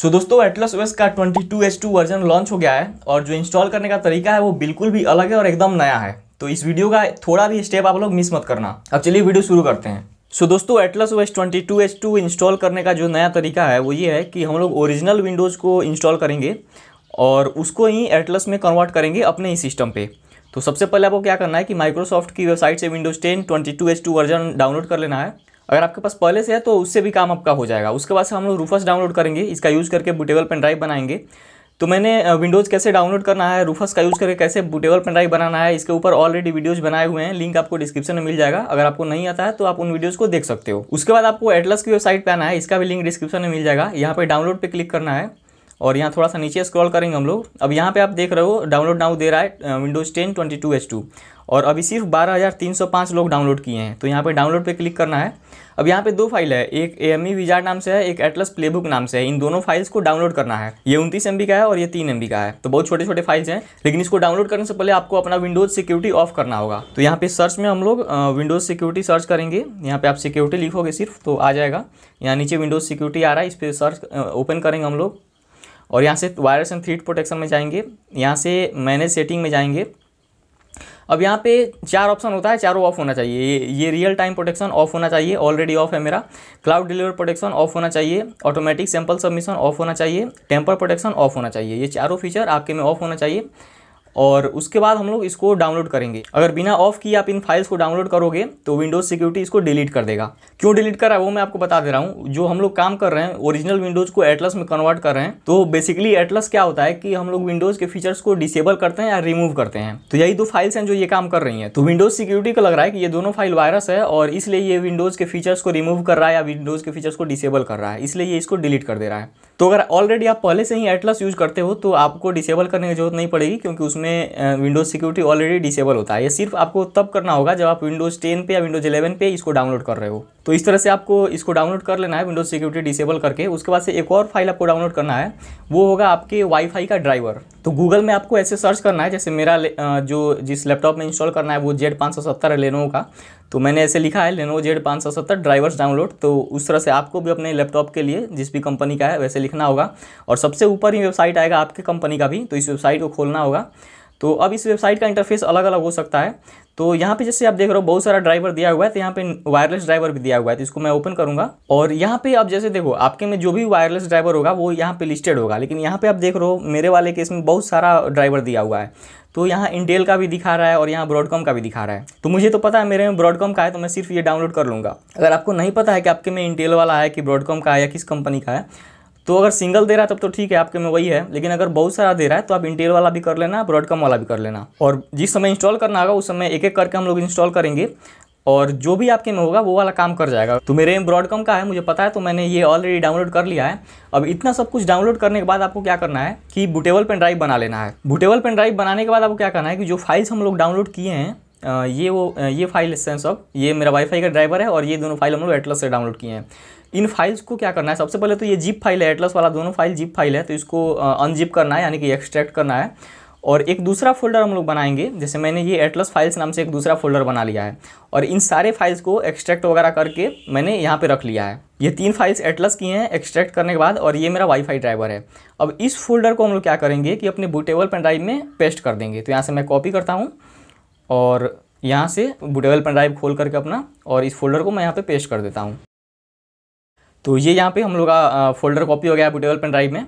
सो so, दोस्तों Atlas OS का 22H2 version launch हो गया है और जो इंस्टॉल करने का तरीका है वो बिल्कुल भी अलग है और एकदम नया है तो इस वीडियो का थोड़ा भी स्टेप आप लोग मिस मत करना अब चलिए वीडियो शुरू करते हैं सो so, दोस्तों एटलस ओएस 22H2 इंस्टॉल करने का जो नया तरीका है वो ये है कि हम लोग ओरिजिनल विंडोज़ को इंस्टॉल करेंगे और उसको ही एटलस में कन्वर्ट करेंगे अपने ही सिस्टम पर तो सबसे पहले आपको क्या करना है कि माइक्रोसॉफ्ट की वेबसाइट से Windows ten twenty version download कर लेना है अगर आपके पास पहले से है तो उससे भी काम आपका हो जाएगा उसके बाद से हम लोग रूफस डाउनलोड करेंगे इसका यूज़ करके बुटेबल पेन ड्राइव बनाएंगे तो मैंने विंडोज़ कैसे डाउनलोड करना है रूफस का यूज़ करके कैसे बुटेबल पेन ड्राइव बनाना है इसके ऊपर ऑलरेडी वीडियोज़ बनाए हुए हैं लिंक आपको डिस्क्रिप्शन में मिल जाएगा अगर आपको नहीं आता है तो आप उन वीडियोज़ को देख सकते हो उसके बाद आपको एटलस की वेबसाइट पर आना है इसका भी लिंक डिस्क्रिप्शन में मिल जाएगा यहाँ पर डाउनलोड पर क्लिक करना है और यहाँ थोड़ा सा नीचे स्क्रॉल करेंगे हम लोग अब यहाँ पे आप देख रहे हो डाउनलोड नाउ दे रहा है Windows ten twenty two H two और अभी सिर्फ बारह हज़ार तीन सौ पाँच लोग डाउनलोड किए हैं तो यहाँ पे डाउनलोड पे क्लिक करना है अब यहाँ पे दो फाइल है एक ए एम e नाम से है एक एटलस प्लेबुक नाम से है इन दोनों फाइल्स को डाउनलोड करना है ये उनतीस एम का है और ये तीन एम का है तो बहुत छोटे छोटे फाइल्स हैं लेकिन इसको डाउनलोड करने से पहले आपको अपना विंडोज़ सिक्योरिटी ऑफ करना होगा तो यहाँ पे सर्च में हम लोग विंडोज़ सिक्योरिटी सर्च करेंगे यहाँ पे आप सिक्योरिटी लिखोगे सिर्फ तो आ जाएगा यहाँ नीचे विंडोज़ सिक्योरिटी आ रहा है इस पर सर्च ओपन करेंगे हम लोग और यहाँ से वायरस एंड थ्रीट प्रोटेक्शन में जाएंगे यहाँ से मैनेज सेटिंग में जाएंगे अब यहाँ पे चार ऑप्शन होता है चारों ऑफ होना चाहिए ये ये रियल टाइम प्रोटेक्शन ऑफ होना चाहिए ऑलरेडी ऑफ है मेरा क्लाउड डिलीवर प्रोटेक्शन ऑफ होना चाहिए ऑटोमेटिक सैंपल सबमिशन ऑफ होना चाहिए टेम्पर प्रोटेक्शन ऑफ होना चाहिए ये चारों फीचर आपके में ऑफ होना चाहिए और उसके बाद हम लोग इसको डाउनलोड करेंगे अगर बिना ऑफ किए आप इन फाइल्स को डाउनलोड करोगे तो विंडोज़ सिक्योरिटी इसको डिलीट कर देगा क्यों डिलीट कर रहा है वो मैं आपको बता दे रहा हूँ जो हम लोग काम कर रहे हैं ओरिजिनल विंडोज़ को एटलस में कन्वर्ट कर रहे हैं तो बेसिकली एटलस क्या होता है कि हम लोग विंडोज़ के फीचर्स को डिसेबल करते हैं या रिमूव करते हैं तो यही दो फाइल्स हैं जो ये काम कर रही हैं तो विंडोज़ सिक्योरिटी को लग रहा है कि ये दोनों फाइल वायरस है और इसलिए ये विंडोज़ के फीचर्स को रिमूव कर रहा है या विंडोज़ के फीचर्स को डिसेबल कर रहा है इसलिए ये इसको डिलीट कर दे रहा है तो अगर ऑलरेडी आप पहले से ही एटलस यूज़ करते हो तो आपको डिसेबल करने की जरूरत नहीं पड़ेगी क्योंकि उसमें विंडोज़ सिक्योरिटी ऑलरेडी डिसेबल होता है ये सिर्फ आपको तब करना होगा जब आप विंडोज़ टेन पे या विंडोज़ इलेवन पे इसको डाउनलोड कर रहे हो तो इस तरह से आपको इसको डाउनलोड कर लेना है विंडोज सिक्योरिटी डिसेबल करके उसके बाद से एक और फाइल आपको डाउनलोड करना है वो होगा आपके वाईफाई का ड्राइवर तो गूगल में आपको ऐसे सर्च करना है जैसे मेरा जो जिस लैपटॉप में इंस्टॉल करना है वो जेड पाँच सौ सत्तर है लेनोवो का तो मैंने ऐसे लिखा है लेनोवो जेड पाँच सौ सत्तर ड्राइवर्स डाउनलोड तो उस तरह से आपको भी अपने लैपटॉप के लिए जिस भी कंपनी का है वैसे लिखना होगा और सबसे ऊपर ही वेबसाइट आएगा आपके कंपनी का भी तो इस वेबसाइट को खोलना होगा तो अब इस वेबसाइट का इंटरफेस अलग अलग हो सकता है तो यहाँ पे जैसे आप देख रहे हो बहुत सारा ड्राइवर दिया हुआ है तो यहाँ पे वायरलेस ड्राइवर भी दिया हुआ है तो इसको मैं ओपन करूँगा और यहाँ पे आप जैसे देखो आपके में जो भी वायरलेस ड्राइवर होगा वो यहाँ पे लिस्टेड होगा लेकिन यहाँ पे आप देख रहे हो मेरे वाले केस में बहुत सारा ड्राइवर दिया हुआ है तो यहाँ इंटेल का भी दिखा रहा है और यहाँ ब्रॉडकॉम का भी दिखा रहा है तो मुझे तो पता है मेरे में ब्रॉडकॉम का है तो मैं सिर्फ ये डाउनलोड कर लूँगा अगर आपको नहीं पता है कि आपके में इंटेल वाला है कि ब्रॉडकॉम का है या किस कंपनी का है तो अगर सिंगल दे रहा है तब तो ठीक है आपके में वही है लेकिन अगर बहुत सारा दे रहा है तो आप इंटेल वाला भी कर लेना ब्रॉडकम वाला भी कर लेना और जिस समय इंस्टॉल करना होगा उस समय एक एक करके हम लोग इंस्टॉल करेंगे और जो भी आपके में होगा वो वाला काम कर जाएगा तो मेरे ब्रॉडकम का है मुझे पता है तो मैंने ये ऑलरेडी डाउनलोड कर लिया है अब इतना सब कुछ डाउनलोड करने के बाद आपको क्या करना है कि बुटेबल पेन ड्राइव बना लेना है बुटेबल पेन ड्राइव बनाने के बाद आपको क्या करना है कि जो फाइल्स हम लोग डाउनलोड किए हैं ये वो ये फाइल सेंस ऑफ ये मेरा वाईफाई का ड्राइवर है और ये दोनों फाइल हम लोग एटलस से डाउनलोड किए हैं इन फाइल्स को क्या करना है सबसे पहले तो ये जिप फाइल है एटलस वाला दोनों फाइल जिप फाइल है तो इसको अनजिप करना है यानी कि एक्सट्रैक्ट करना है और एक दूसरा फोल्डर हम लोग बनाएंगे जैसे मैंने ये एटलस फाइल्स नाम से एक दूसरा फोल्डर बना लिया है और इन सारे फाइल्स को एक्सट्रैक्ट वगैरह करके मैंने यहाँ पे रख लिया है ये तीन फाइल्स एटलस की हैं एक्सट्रैक्ट करने के बाद और ये मेरा वाईफाई ड्राइवर है अब इस फोल्डर को हम लोग क्या करेंगे कि अपने बुटेबल पेन ड्राइव में पेस्ट कर देंगे तो यहाँ से मैं कॉपी करता हूँ और यहाँ से बुटेबल पेन ड्राइव खोल करके अपना और इस फोल्डर को मैं यहाँ पर पेस्ट कर देता हूँ तो ये यहाँ पे हम लोग का फोल्डर कॉपी हो गया है बुटेबल पेन ड्राइव में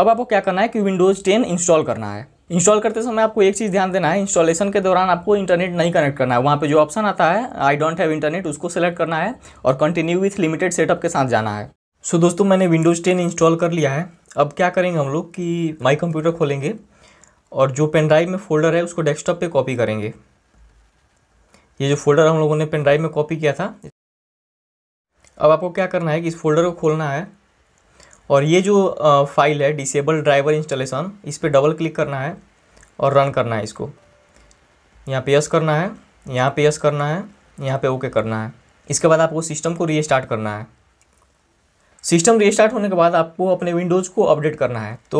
अब आपको क्या करना है कि विंडोज़ टेन इंस्टॉल करना है इंस्टॉल करते समय आपको एक चीज़ ध्यान देना है इंस्टॉलेशन के दौरान आपको इंटरनेट नहीं कनेक्ट करना है वहाँ पे जो ऑप्शन आता है आई डोंट हैव इंटरनेट उसको सेलेक्ट करना है और कंटिन्यू विथ लिमिटेड सेटअप के साथ जाना है सो so, दोस्तों मैंने विंडोज़ टेन इंस्टॉल कर लिया है अब क्या करेंगे हम लोग कि माई कंप्यूटर खोलेंगे और जो पेन ड्राइव में फोल्डर है उसको डेस्कटॉप पर कॉपी करेंगे ये जो फोल्डर हम लोगों ने पेन ड्राइव में कॉपी किया था अब आपको क्या करना है कि इस फोल्डर को खोलना है और ये जो फाइल है डिसेबल ड्राइवर इंस्टॉलेशन इस पर डबल क्लिक करना है और रन करना है इसको यहाँ पे यस करना है यहाँ पे यस करना है यहाँ पे ओके करना है इसके बाद आपको सिस्टम को रीस्टार्ट करना है सिस्टम रीस्टार्ट होने के बाद आपको अपने विंडोज़ को अपडेट करना है तो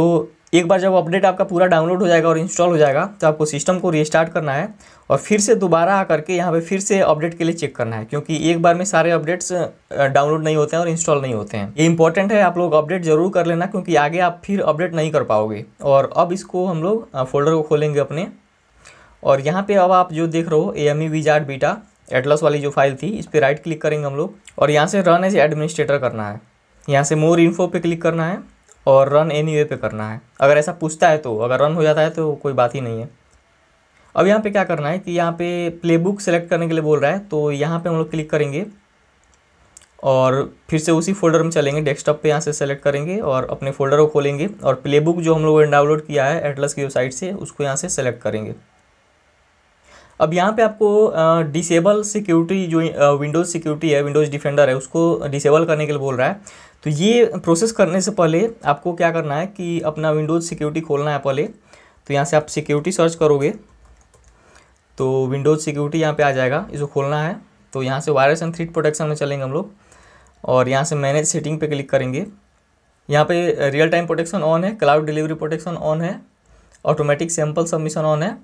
एक बार जब अपडेट आपका पूरा डाउनलोड हो जाएगा और इंस्टॉल हो जाएगा तो आपको सिस्टम को रिस्टार्ट करना है और फिर से दोबारा आकर के यहाँ पे फिर से अपडेट के लिए चेक करना है क्योंकि एक बार में सारे अपडेट्स डाउनलोड नहीं होते हैं और इंस्टॉल नहीं होते हैं ये इंपॉर्टेंट है आप लोग अपडेट जरूर कर लेना क्योंकि आगे आप फिर अपडेट नहीं कर पाओगे और अब इसको हम लोग फोल्डर को खोलेंगे अपने और यहाँ पर अब आप जो देख रहे हो A M E beta Atlas वाली जो फाइल थी इस पर राइट क्लिक करेंगे हम लोग और यहाँ से रन एज एडमिनिस्ट्रेटर करना है यहाँ से मोर इन्फो पे क्लिक करना है और रन एनी वे पे करना है अगर ऐसा पूछता है तो अगर रन हो जाता है तो कोई बात ही नहीं है अब यहाँ पे क्या करना है कि यहाँ पे प्लेबुक सेलेक्ट करने के लिए बोल रहा है तो यहाँ पे हम लोग क्लिक करेंगे और फिर से उसी फोल्डर में चलेंगे डेस्कटॉप पे यहाँ से सेलेक्ट करेंगे और अपने फोल्डर को खोलेंगे और प्लेबुक जो हम लोगों ने डाउनलोड किया है एटलस की वेबसाइट से उसको यहाँ से सेलेक्ट करेंगे अब यहाँ पे आपको डिसेबल सिक्योरिटी जो विंडोज़ सिक्योरिटी है विंडोज़ डिफेंडर है उसको डिसेबल करने के लिए बोल रहा है तो ये प्रोसेस करने से पहले आपको क्या करना है कि अपना विंडोज़ सिक्योरिटी खोलना है पहले तो यहाँ से आप सिक्योरिटी सर्च करोगे तो विंडोज़ सिक्योरिटी यहाँ पे आ जाएगा इसको खोलना है तो यहाँ से वायरस एंड थ्रीट प्रोटेक्शन में चलेंगे हम लोग और यहाँ से मैनेज सेटिंग पे क्लिक करेंगे यहाँ पे रियल टाइम प्रोटेक्शन ऑन है क्लाउड डिलीवरी प्रोटेक्शन ऑन है ऑटोमेटिक सैम्पल सबमिशन ऑन है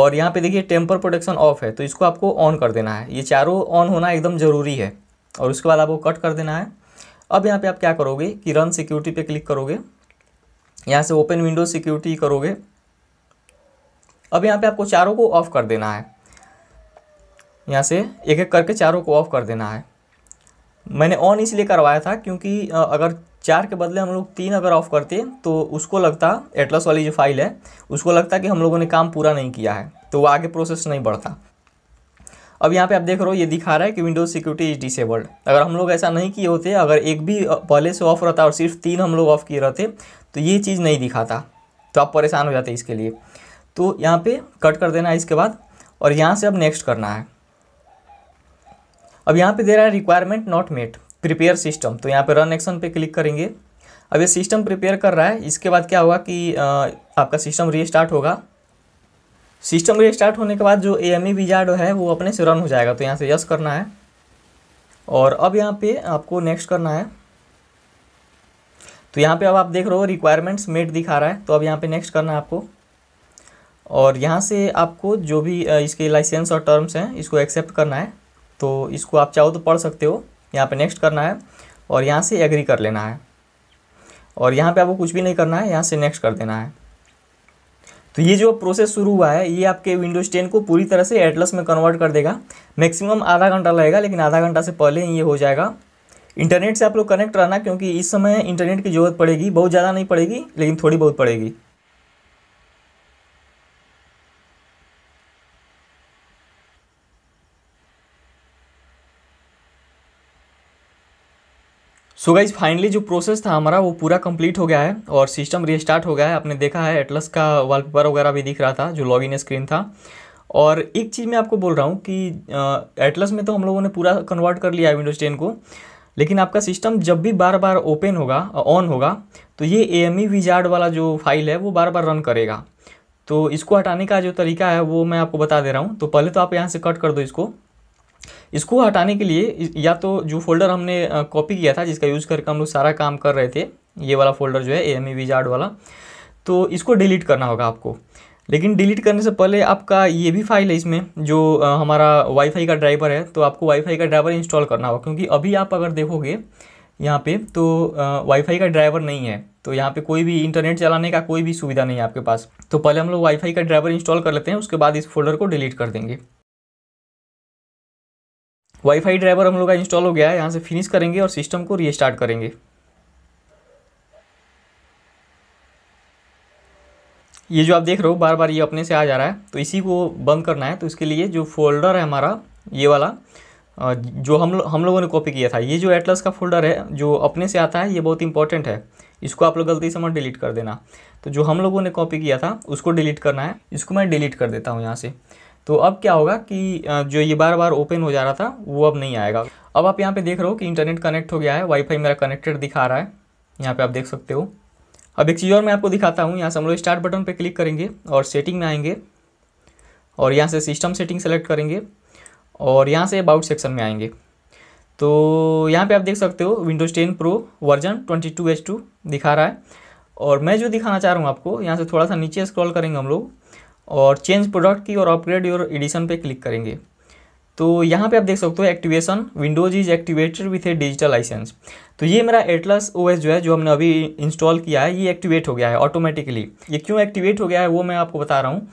और यहाँ पे देखिए टेम्पर प्रोटेक्शन ऑफ है तो इसको आपको ऑन कर देना है ये चारों ऑन होना एकदम ज़रूरी है और उसके बाद आपको कट कर देना है अब यहाँ पे आप क्या करोगे कि रन सिक्योरिटी पे क्लिक करोगे यहाँ से ओपन विंडो सिक्योरिटी करोगे अब यहाँ पे आपको चारों को ऑफ़ कर देना है यहाँ से एक एक करके चारों को ऑफ़ कर देना है मैंने ऑन इसलिए करवाया था क्योंकि अगर चार के बदले हम लोग तीन अगर ऑफ़ करते तो उसको लगता एटलस वाली जो फाइल है उसको लगता कि हम लोगों ने काम पूरा नहीं किया है तो वो आगे प्रोसेस नहीं बढ़ता अब यहाँ पे आप देख रहे हो ये दिखा रहा है कि विंडोज सिक्योरिटी इज डिसेबल्ड अगर हम लोग ऐसा नहीं किए होते अगर एक भी पहले से ऑफ रहता और सिर्फ तीन हम लोग ऑफ किए रहते तो ये चीज़ नहीं दिखाता तो आप परेशान हो जाते इसके लिए तो यहाँ पे कट कर देना है इसके बाद और यहाँ से अब नेक्स्ट करना है अब यहाँ पे दे रहा है requirement not met prepare system तो यहाँ पे रन एक्शन पे क्लिक करेंगे अब ये सिस्टम प्रिपेयर कर रहा है इसके बाद क्या होगा कि आपका सिस्टम रीस्टार्ट होगा सिस्टम रिस्टार्ट होने के बाद जो ए एम ई विजार्ड है वो अपने से रन हो जाएगा तो यहाँ से यस करना है और अब यहाँ पे आपको नेक्स्ट करना है तो यहाँ पे अब आप देख रहे हो रिक्वायरमेंट्स मेट दिखा रहा है तो अब यहाँ पे नेक्स्ट करना है आपको और यहाँ से आपको जो भी इसके लाइसेंस और टर्म्स हैं इसको एक्सेप्ट करना है तो इसको आप चाहो तो पढ़ सकते हो यहाँ पे नेक्स्ट करना है और यहाँ से एग्री कर लेना है और यहाँ पे आपको कुछ भी नहीं करना है यहाँ से नेक्स्ट कर देना है तो ये जो प्रोसेस शुरू हुआ है ये आपके विंडोज़ टेन को पूरी तरह से एटलस में कन्वर्ट कर देगा मैक्सिमम आधा घंटा लगेगा लेकिन आधा घंटा से पहले ही ये हो जाएगा इंटरनेट से आप लोग कनेक्ट रहना क्योंकि इस समय इंटरनेट की ज़रूरत पड़ेगी बहुत ज़्यादा नहीं पड़ेगी लेकिन थोड़ी बहुत पड़ेगी सो गाइज फाइनली जो प्रोसेस था हमारा वो पूरा कंप्लीट हो गया है और सिस्टम रीस्टार्ट हो गया है आपने देखा है एटलस का वॉलपेपर वगैरह भी दिख रहा था जो लॉगिन स्क्रीन था और एक चीज़ मैं आपको बोल रहा हूँ कि एटलस में तो हम लोगों ने पूरा कन्वर्ट कर लिया है विंडोज़ टेन को लेकिन आपका सिस्टम जब भी बार बार ओपन होगा ऑन होगा तो ये ए एम ई वाला जो फाइल है वो बार बार रन करेगा तो इसको हटाने का जो तरीका है वो मैं आपको बता दे रहा हूँ तो पहले तो आप यहाँ से कट कर दो इसको इसको हटाने के लिए या तो जो फोल्डर हमने कॉपी किया था जिसका यूज़ करके हम लोग सारा काम कर रहे थे ये वाला फोल्डर जो है ए एम ई विजार्ड वाला तो इसको डिलीट करना होगा आपको लेकिन डिलीट करने से पहले आपका ये भी फाइल है इसमें जो हमारा वाईफाई का ड्राइवर है तो आपको वाईफाई का ड्राइवर इंस्टॉल करना होगा क्योंकि अभी आप अगर देखोगे यहाँ पे तो वाईफाई का ड्राइवर नहीं है तो यहाँ पे कोई भी इंटरनेट चलाने का कोई भी सुविधा नहीं है आपके पास तो पहले हम लोग वाईफाई का ड्राइवर इंस्टॉल कर लेते हैं उसके बाद इस फोल्डर को डिलीट कर देंगे वाईफाई ड्राइवर हम लोग का इंस्टॉल हो गया है यहाँ से फिनिश करेंगे और सिस्टम को रीस्टार्ट करेंगे ये जो आप देख रहे हो बार बार ये अपने से आ जा रहा है तो इसी को बंद करना है तो इसके लिए जो फोल्डर है हमारा ये वाला जो हम लो, हम लोगों ने कॉपी किया था ये जो एटलस का फोल्डर है जो अपने से आता है ये बहुत इंपॉर्टेंट है इसको आप लोग गलती से मत डिलीट कर देना तो जो हम लोगों ने कॉपी किया था उसको डिलीट करना है इसको मैं डिलीट कर देता हूँ यहाँ से तो अब क्या होगा कि जो ये बार बार ओपन हो जा रहा था वो अब नहीं आएगा अब आप यहाँ पे देख रहे हो कि इंटरनेट कनेक्ट हो गया है वाईफाई मेरा कनेक्टेड दिखा रहा है यहाँ पे आप देख सकते हो अब एक चीज़ और मैं आपको दिखाता हूँ यहाँ से हम लोग स्टार्ट बटन पर क्लिक करेंगे और सेटिंग में आएंगे और यहाँ से सिस्टम सेटिंग सेलेक्ट करेंगे और यहाँ से अबाउट सेक्शन में आएंगे तो यहाँ पे आप देख सकते हो Windows ten pro version twenty two H two दिखा रहा है और मैं जो दिखाना चाह रहा हूँ आपको यहाँ से थोड़ा सा नीचे स्क्रॉल करेंगे हम लोग और चेंज प्रोडक्ट की और अपग्रेड योर एडिशन पे क्लिक करेंगे तो यहाँ पे आप देख सकते हो activation Windows is activated with a digital licence तो ये मेरा एटलस ओएस जो है जो हमने अभी इंस्टॉल किया है ये एक्टिवेट हो गया है ऑटोमेटिकली ये क्यों एक्टिवेट हो गया है वो मैं आपको बता रहा हूँ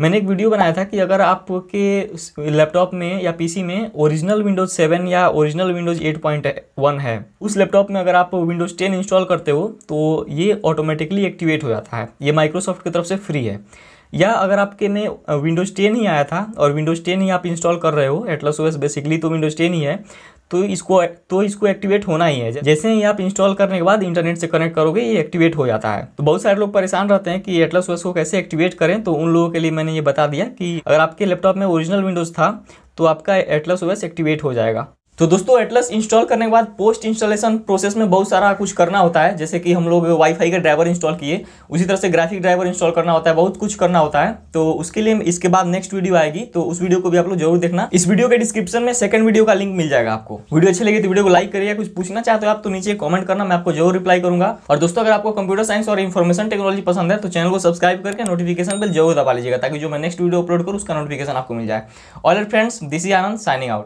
मैंने एक वीडियो बनाया था कि अगर आपके लैपटॉप में या पीसी में ओरिजिनल विंडोज सेवन या original Windows eight point one है उस लैपटॉप में अगर आप विंडोज टेन इंस्टॉल करते हो तो ये ऑटोमेटिकली एक्टिवेट हो जाता है ये माइक्रोसॉफ्ट की तरफ से फ्री है या अगर आपके ने विंडोज़ टेन ही आया था और विंडोज़ टेन ही आप इंस्टॉल कर रहे हो एटलस ओएस बेसिकली तो विंडोज़ टेन ही है तो इसको तो इसको एक्टिवेट होना ही है जैसे ही आप इंस्टॉल करने के बाद इंटरनेट से कनेक्ट करोगे ये एक्टिवेट हो जाता है तो बहुत सारे लोग परेशान रहते हैं कि एटलस ओएस को कैसे एक्टिवेट करें तो उन लोगों के लिए मैंने ये बता दिया कि अगर आपके लैपटॉप में ओरिजिनल विंडोज़ था तो आपका एटलस ओएस एक्टिवेट हो जाएगा तो दोस्तों एटलस इंस्टॉल करने के बाद पोस्ट इंस्टॉलेशन प्रोसेस में बहुत सारा कुछ करना होता है जैसे कि हम लोग वाईफाई का ड्राइवर इंस्टॉल किए उसी तरह से ग्राफिक ड्राइवर इंस्टॉल करना होता है बहुत कुछ करना होता है तो उसके लिए इसके बाद नेक्स्ट वीडियो आएगी तो उस वीडियो को भी आप लोग जरूर देखना इस वीडियो के डिस्क्रिप्शन में सेकंड वीडियो का लिंक मिल जाएगा आपको वीडियो अच्छी लगी तो वीडियो को लाइक करिए कुछ पूछना चाहते हो आप तो नीचे कॉमेंट करना मैं आपको जरूर रिप्लाई करूंगा और दोस्तों अगर आपको कंप्यूटर साइंस और इन्फॉर्मेशन टेक्नोलॉजी पसंद है तो चैनल को सब्सक्राइब करके नोटिफिकेशन बिल जरूर दबा लीजिएगा ताकि जो मैं नेक्स्ट वीडियो अपलोड करूँ उसका नोटिफिकेशन आपको मिल जाए all friends this is Anand signing out